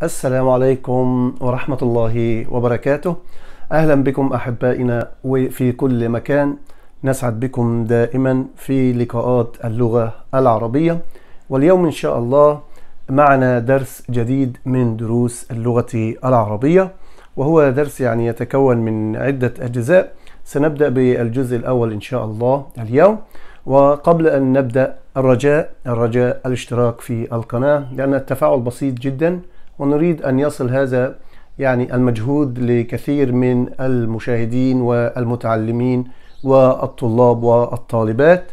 السلام عليكم ورحمة الله وبركاته أهلا بكم أحبائنا وفي كل مكان نسعد بكم دائما في لقاءات اللغة العربية واليوم إن شاء الله معنا درس جديد من دروس اللغة العربية وهو درس يعني يتكون من عدة أجزاء سنبدأ بالجزء الأول إن شاء الله اليوم وقبل أن نبدأ الرجاء الرجاء الاشتراك في القناة لأن التفاعل بسيط جدا ونريد أن يصل هذا يعني المجهود لكثير من المشاهدين والمتعلمين والطلاب والطالبات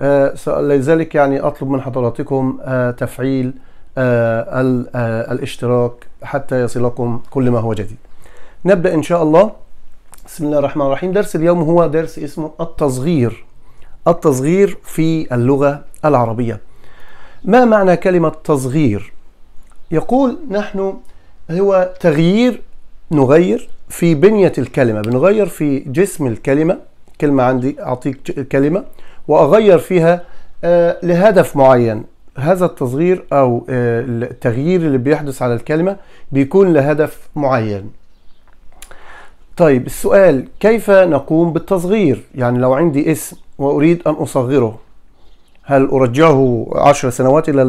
آه، لذلك يعني أطلب من حضراتكم آه، تفعيل آه، الاشتراك حتى يصلكم كل ما هو جديد نبدأ إن شاء الله بسم الله الرحمن الرحيم درس اليوم هو درس اسمه التصغير التصغير في اللغة العربية ما معنى كلمة تصغير؟ يقول نحن هو تغيير نغير في بنية الكلمة بنغير في جسم الكلمة كلمة عندي أعطيك كلمة وأغير فيها آه، لهدف معين هذا التصغير أو آه، التغيير اللي بيحدث على الكلمة بيكون لهدف معين طيب السؤال كيف نقوم بالتصغير يعني لو عندي اسم وأريد أن أصغره هل أرجعه عشر سنوات إلى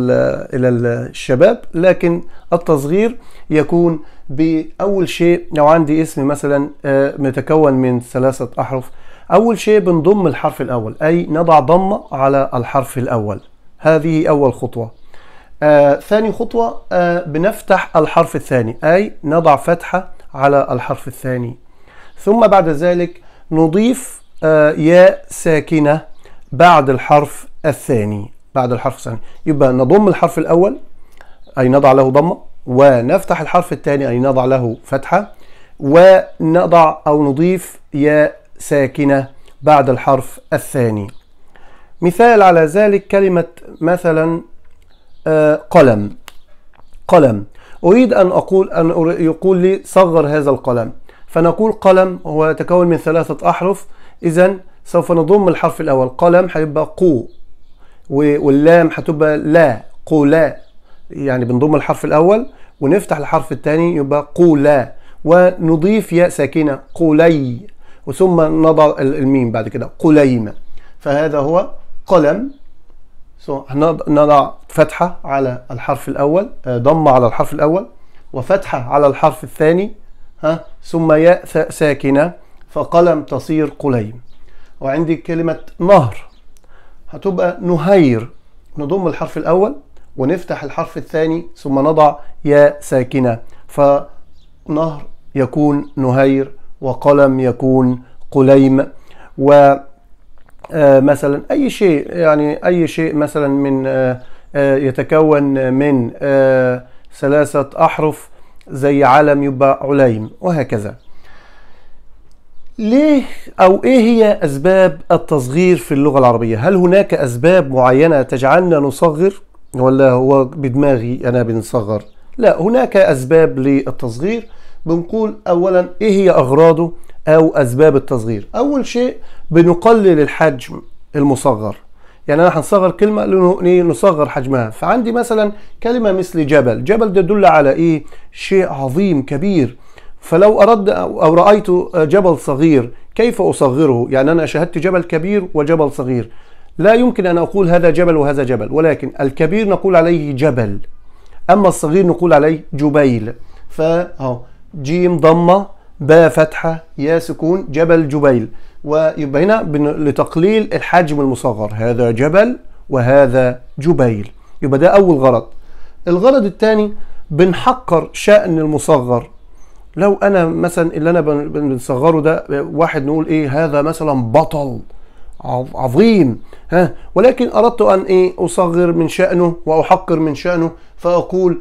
إلى الشباب لكن التصغير يكون بأول شيء لو عندي اسم مثلا آه، متكون من ثلاثة أحرف أول شيء بنضم الحرف الأول أي نضع ضمة على الحرف الأول هذه أول خطوة آه ثاني خطوة آه بنفتح الحرف الثاني أي نضع فتحة على الحرف الثاني ثم بعد ذلك نضيف آه ياء ساكنة بعد الحرف الثاني بعد الحرف الثاني يبقى نضم الحرف الأول أي نضع له ضمة ونفتح الحرف الثاني أي نضع له فتحة ونضع أو نضيف ياء ساكنة بعد الحرف الثاني مثال على ذلك كلمة مثلا آه، قلم قلم أريد أن أقول أن يقول لي صغر هذا القلم فنقول قلم هو يتكون من ثلاثة أحرف إذا سوف نضم الحرف الأول قلم هيبقى قو واللام هتبقى لا قولا يعني بنضم الحرف الاول ونفتح الحرف الثاني يبقى قولا ونضيف ياء ساكنه قولي وثم نضع الميم بعد كده قليمه فهذا هو قلم نضع فتحه على الحرف الاول آه، ضمه على الحرف الاول وفتحه على الحرف الثاني ها ثم ياء ساكنه فقلم تصير قليم وعندي كلمه نهر هتبقى نهير نضم الحرف الأول ونفتح الحرف الثاني ثم نضع يا ساكنة فنهر يكون نهير وقلم يكون قليم و آه، مثلا أي شيء يعني أي شيء مثلا من آه، آه، يتكون من ثلاثة أحرف زي علم يبقى عليم وهكذا ليه او ايه هي اسباب التصغير في اللغه العربيه هل هناك اسباب معينه تجعلنا نصغر ولا هو بدماغي انا بنصغر لا هناك اسباب للتصغير بنقول اولا ايه هي اغراضه او اسباب التصغير اول شيء بنقلل الحجم المصغر يعني انا هنصغر كلمه إيه، نصغر حجمها فعندي مثلا كلمه مثل جبل جبل ده يدل على ايه شيء عظيم كبير فلو أرد أو رأيت جبل صغير كيف أصغره يعني أنا شاهدت جبل كبير وجبل صغير لا يمكن أن أقول هذا جبل وهذا جبل ولكن الكبير نقول عليه جبل أما الصغير نقول عليه جبيل فهو جيم ضمة باء فتحة يا سكون جبل جبيل ويبقى هنا لتقليل الحجم المصغر هذا جبل وهذا جبيل يبقى ده أول غرض الغرض الثاني بنحقر شأن المصغر لو انا مثلا اللي انا بنصغره ده واحد نقول ايه هذا مثلا بطل عظيم ها ولكن اردت ان ايه اصغر من شانه واحقر من شانه فاقول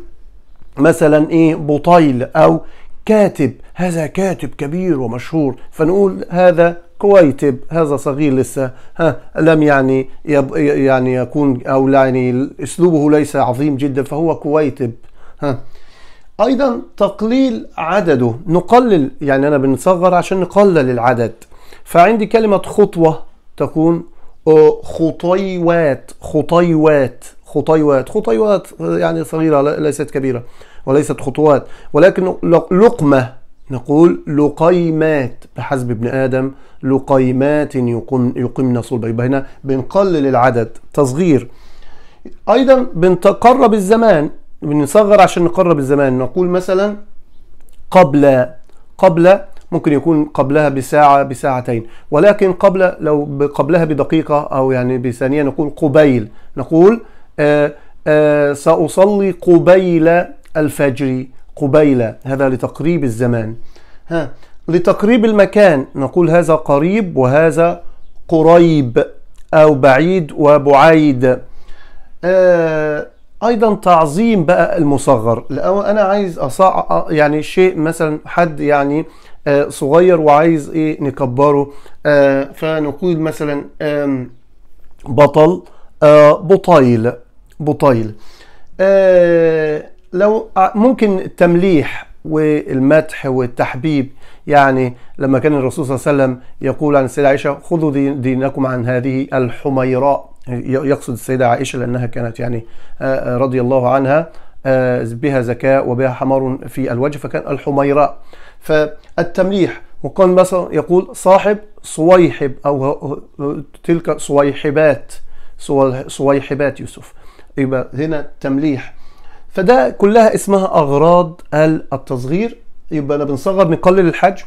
مثلا ايه بطيل او كاتب هذا كاتب كبير ومشهور فنقول هذا كويتب هذا صغير لسه ها لم يعني يب يعني يكون او يعني اسلوبه ليس عظيم جدا فهو كويتب ها ايضا تقليل عدده نقلل يعني انا بنصغر عشان نقلل العدد فعندي كلمة خطوة تكون خطيوات خطيوات خطيوات خطيوات يعني صغيرة ليست كبيرة وليست خطوات ولكن لقمة نقول لقيمات بحسب ابن آدم لقيمات يقم يقمن صلبة يبقى هنا بنقلل العدد تصغير أيضا بنتقرب الزمان بنصغر عشان نقرب الزمان نقول مثلا قبل قبل ممكن يكون قبلها بساعة بساعتين ولكن قبل لو قبلها بدقيقة أو يعني بثانية نقول قبيل نقول آآ آه، آآ آه، سأصلي قبيل الفجر قبيل هذا لتقريب الزمان ها لتقريب المكان نقول هذا قريب وهذا قريب أو بعيد وبعيد آه، ايضا تعظيم بقى المصغر لو انا عايز أصع... يعني شيء مثلا حد يعني آه، صغير وعايز ايه نكبره آه، فنقول مثلا بطل آه، بطيل بطيل لو ممكن التمليح والمدح والتحبيب يعني لما كان الرسول صلى الله عليه وسلم يقول عن السيدة عائشة خذوا دينكم عن هذه الحميراء يقصد السيدة عائشة لأنها كانت يعني آه، آه، رضي الله عنها آه، بها زكاء وبها حمر في الوجه فكان الحميراء فالتمليح وكان مثلا يقول صاحب صويحب أو تلك صويحبات صويحبات يوسف يبقى هنا تمليح فده كلها اسمها أغراض التصغير يبقى أنا بنصغر نقلل الحجم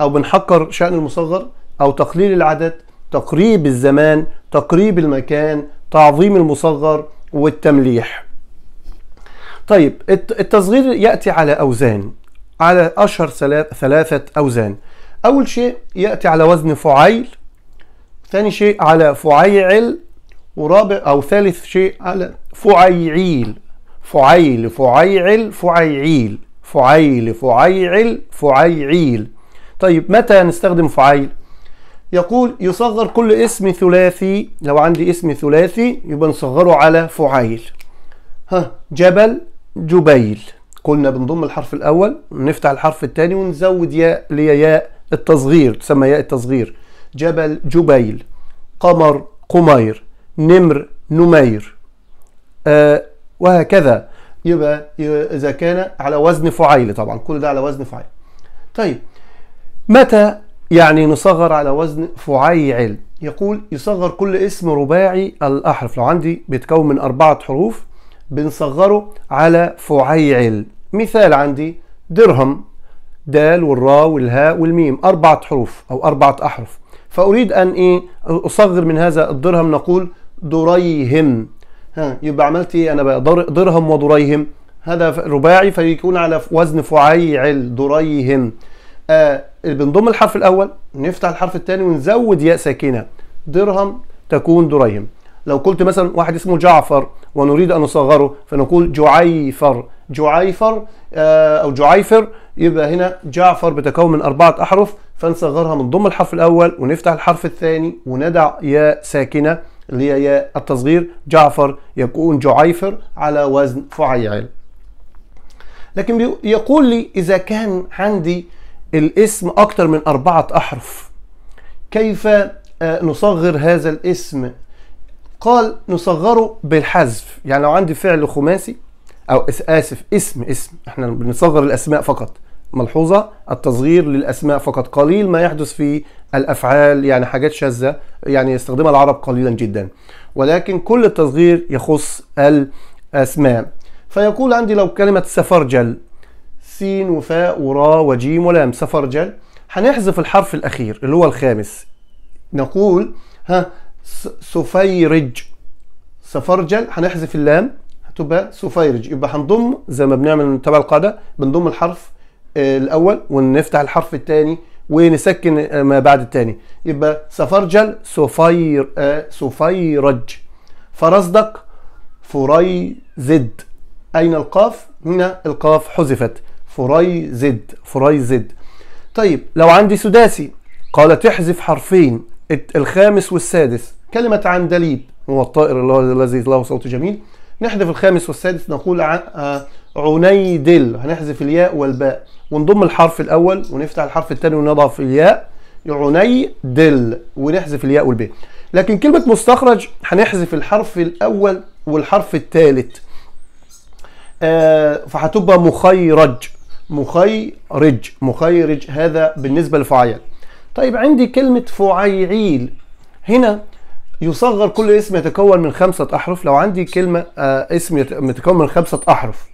أو بنحقر شأن المصغر أو تقليل العدد تقريب الزمان تقريب المكان تعظيم المصغر والتمليح طيب التصغير يأتي على أوزان على أشهر ثلاثة أوزان أول شيء يأتي على وزن فعيل ثاني شيء على فعيعل ورابع أو ثالث شيء على فعيعيل فعيل فعيعل فعيعيل فعيل فعيعل فعيعيل طيب متى نستخدم فعيل يقول يصغر كل اسم ثلاثي لو عندي اسم ثلاثي يبقى نصغره على فعيل ها جبل جبيل قلنا بنضم الحرف الأول ونفتح الحرف الثاني ونزود ياء ياء التصغير تسمى ياء التصغير جبل جبيل قمر قمير نمر نمير آه وهكذا يبقى إذا كان على وزن فعيل طبعا كل ده على وزن فعيل طيب متى يعني نصغر على وزن فعيعل يقول يصغر كل اسم رباعي الأحرف لو عندي بيتكون من أربعة حروف بنصغره على فعيعل مثال عندي درهم دال والراء والهاء والميم أربعة حروف أو أربعة أحرف فأريد أن إيه أصغر من هذا الدرهم نقول دريهم ها يبقى عملت إيه أنا بقى درهم ودريهم هذا رباعي فيكون على وزن فعيعل دريهم آه بنضم الحرف الاول نفتح الحرف الثاني ونزود ياء ساكنه درهم تكون دريهم لو قلت مثلا واحد اسمه جعفر ونريد ان نصغره فنقول جعيفر جعيفر آه او جعيفر يبقى هنا جعفر بتكون من اربعه احرف فنصغرها من ضم الحرف الاول ونفتح الحرف الثاني وندع ياء ساكنه اللي هي ياء التصغير جعفر يكون جعيفر على وزن فعيل لكن يقول لي اذا كان عندي الاسم أكتر من أربعة أحرف كيف آه، نصغر هذا الاسم قال نصغره بالحذف يعني لو عندي فعل خماسي أو آسف اسم اسم احنا بنصغر الأسماء فقط ملحوظة التصغير للأسماء فقط قليل ما يحدث في الأفعال يعني حاجات شاذة يعني يستخدمها العرب قليلا جدا ولكن كل التصغير يخص الأسماء فيقول عندي لو كلمة سفرجل س وفاء وراء وجيم ولام سفرجل هنحذف الحرف الأخير اللي هو الخامس نقول ها سفيرج سفرجل هنحذف اللام هتبقى سفيرج يبقى هنضم زي ما بنعمل تبع القاعدة بنضم الحرف آه، الأول ونفتح الحرف الثاني ونسكن آه، ما بعد الثاني يبقى سفرجل سفير آه، سفيرج فرزدق فريزد أين القاف؟ هنا القاف حذفت فراي زد فراي زد طيب لو عندي سداسي قال تحذف حرفين الخامس والسادس كلمة عندليب هو الطائر الذي له صوت جميل نحذف الخامس والسادس نقول آه، عنيدل هنحذف الياء والباء ونضم الحرف الأول ونفتح الحرف الثاني ونضع في الياء عنيدل ونحذف الياء والباء لكن كلمة مستخرج هنحذف الحرف الأول والحرف الثالث آه، فهتبقى مخيرج مخيرج مخيرج هذا بالنسبة لفعيل طيب عندي كلمة فعيعيل هنا يصغر كل اسم يتكون من خمسة أحرف لو عندي كلمة آه، اسم يتكون من خمسة أحرف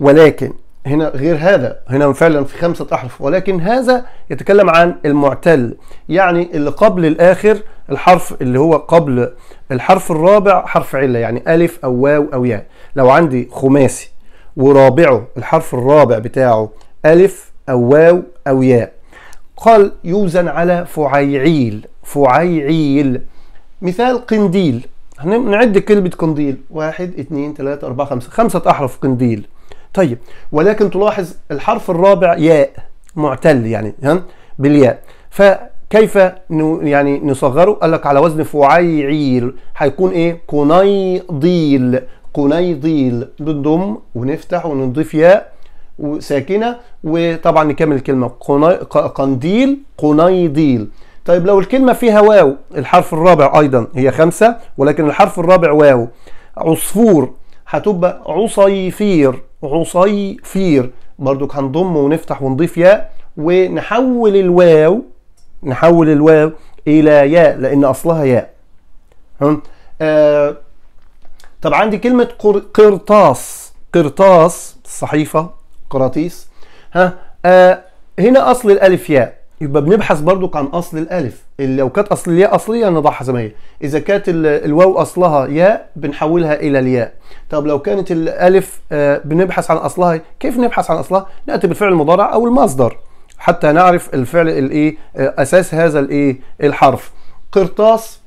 ولكن هنا غير هذا هنا فعلا في خمسة أحرف ولكن هذا يتكلم عن المعتل يعني اللي قبل الآخر الحرف اللي هو قبل الحرف الرابع حرف علة يعني ألف أو واو أو ياء لو عندي خماسي ورابعه الحرف الرابع بتاعه ألف أو واو أو ياء قال يوزن على فعيعيل فعيعيل مثال قنديل نعد كلمة قنديل واحد اثنين ثلاثة أربعة خمسة خمسة أحرف قنديل طيب ولكن تلاحظ الحرف الرابع ياء معتل يعني بالياء فكيف يعني نصغره قال لك على وزن فعيعيل هيكون ايه كنيضيل قنيضيل بنضم ونفتح ونضيف ياء وساكنة وطبعا نكمل الكلمة قنديل قنيضيل طيب لو الكلمة فيها واو الحرف الرابع أيضا هي خمسة ولكن الحرف الرابع واو عصفور هتبقى عصيفير عصيفير برضو هنضم ونفتح ونضيف ياء ونحول الواو نحول الواو إلى ياء لأن أصلها ياء هم آه طب عندي كلمة قرطاس قرطاس صحيفة قراطيس ها آه هنا أصل الألف ياء يبقى بنبحث برضو عن أصل الألف لو كانت أصل الياء أصلية نضعها زي ما هي إذا كانت الواو أصلها ياء بنحولها إلى الياء طب لو كانت الألف آه بنبحث عن أصلها كيف نبحث عن أصلها؟ نأتي بالفعل المضارع أو المصدر حتى نعرف الفعل الإيه آه، أساس هذا الإيه الحرف قرطاس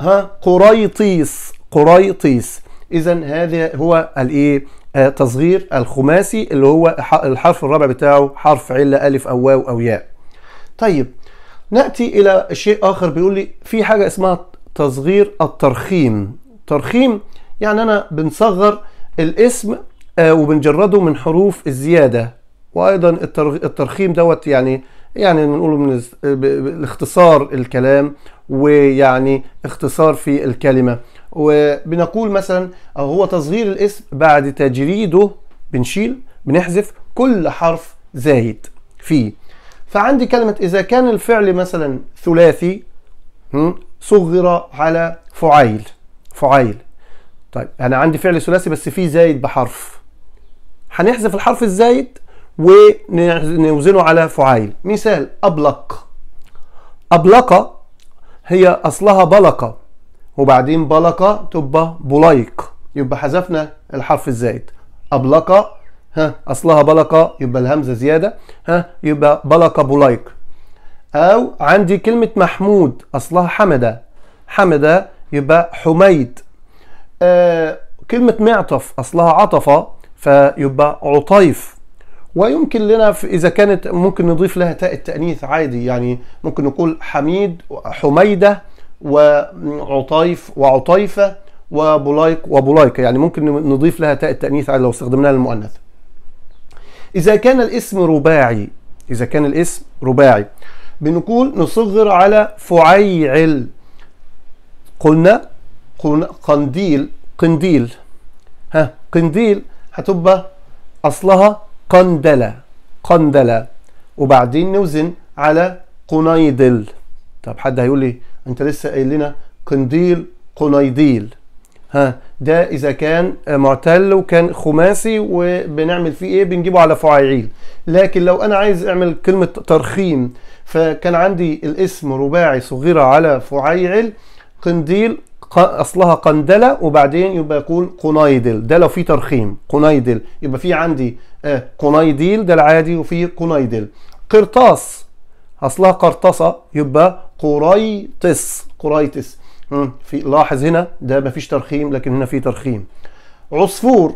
ها قريطيس قريطيس اذا هذا هو الايه آه، تصغير الخماسي اللي هو الحرف الرابع بتاعه حرف عله الف او واو او ياء طيب ناتي الى شيء اخر بيقول لي في حاجه اسمها تصغير الترخيم ترخيم يعني انا بنصغر الاسم آه، وبنجرده من حروف الزياده وايضا الترخيم دوت يعني يعني بنقوله من الاختصار الكلام ويعني اختصار في الكلمه وبنقول مثلا أو هو تصغير الاسم بعد تجريده بنشيل بنحذف كل حرف زايد فيه فعندي كلمة إذا كان الفعل مثلا ثلاثي صغر على فعيل فعيل طيب أنا عندي فعل ثلاثي بس فيه زايد بحرف هنحذف الحرف الزايد ونوزنه على فعيل مثال أبلق أبلقة هي أصلها بلقة وبعدين بلقة تبقى بلايق يبقى حذفنا الحرف الزائد أبلقة ها أصلها بلقة يبقى الهمزة زيادة ها يبقى بلقة بلايق أو عندي كلمة محمود أصلها حمدة حمدة يبقى حميد آه كلمة معطف أصلها عطفة فيبقى عطيف ويمكن لنا إذا كانت ممكن نضيف لها تاء التأنيث عادي يعني ممكن نقول حميد حميدة وعطيف وعطيفة وبولايك وبلايكة يعني ممكن نضيف لها تاء التأنيث لو استخدمناها للمؤنث إذا كان الاسم رباعي إذا كان الاسم رباعي بنقول نصغر على فعيعل قلنا قنديل قنديل ها قنديل هتبقى أصلها قندلة قندلة وبعدين نوزن على قنيدل طب حد هيقول لي إيه؟ انت لسه قايل لنا قنديل قنيديل ها ده اذا كان معتل وكان خماسي وبنعمل فيه ايه بنجيبه على فعيعيل لكن لو انا عايز اعمل كلمه ترخيم فكان عندي الاسم رباعي صغيره على فعيعل قنديل اصلها قندله وبعدين يبقى يقول قنيدل ده لو في ترخيم قنيدل يبقى في عندي آه، قنيديل ده العادي وفي قنيدل قرطاس اصلها قرطاسه يبقى قريطس قريطس في لاحظ هنا ده مفيش ترخيم لكن هنا في ترخيم عصفور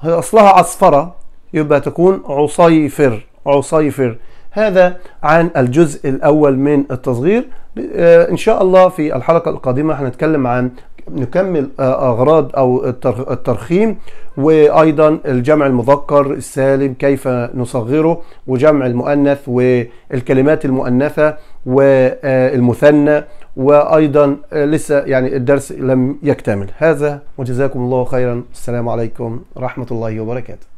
هي اصلها عصفره يبقى تكون عصيفر عصيفر هذا عن الجزء الاول من التصغير آه، ان شاء الله في الحلقه القادمه هنتكلم عن نكمل آه، أغراض أو الترخيم وأيضا الجمع المذكر السالم كيف نصغره وجمع المؤنث والكلمات المؤنثة والمثنى وأيضا آه، لسه يعني الدرس لم يكتمل هذا وجزاكم الله خيرا السلام عليكم ورحمة الله وبركاته